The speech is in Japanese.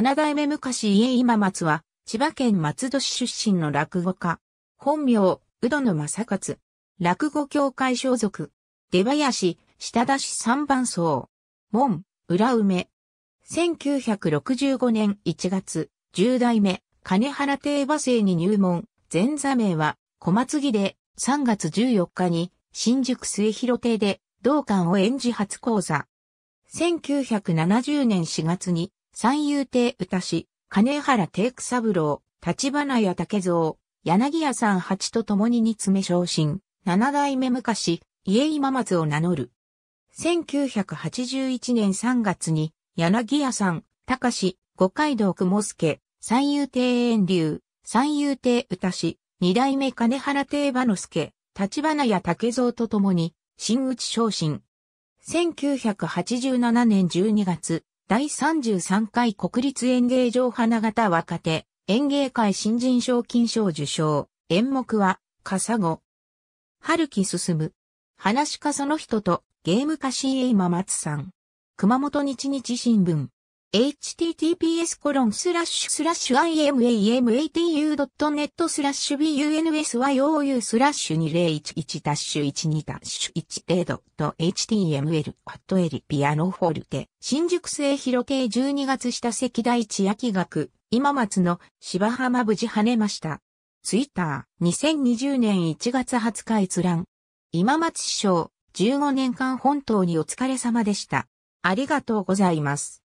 七代目昔家今松は、千葉県松戸市出身の落語家。本名、宇野正勝。落語協会所属。出林、下田市三番荘。門、裏梅。1965年1月、十代目、金原定和生に入門。前座名は、小松木で、3月14日に、新宿末広亭で、同館を演じ初講座。1970年4月に、三遊亭歌詞、金原サブ三郎、立花屋竹蔵、柳屋さん八と共に二つ目昇進、七代目昔、家今松を名乗る。1981年3月に、柳屋さん、高志、五街道雲助、三遊亭遠流、三遊亭歌詞、二代目金原亭馬之助、立花屋竹蔵と共に、新内昇進。1987年12月、第33回国立演芸場花形若手、演芸会新人賞金賞受賞。演目は、カサゴ。春木進む。話かその人と、ゲーム化 CA マ松さん。熊本日日新聞。https コロンスラッシュスラッシュ i m a m a t u n e t スラッシュ bunsyou スラッシュ2011ダッシュ12ダッシュ1 0 h t m l アットエリピアノフォルテ新宿末広系12月下赤大地焼学今松の芝浜無事跳ねました。ツイッター2020年1月20日閲覧今松師匠15年間本当にお疲れ様でした。ありがとうございます。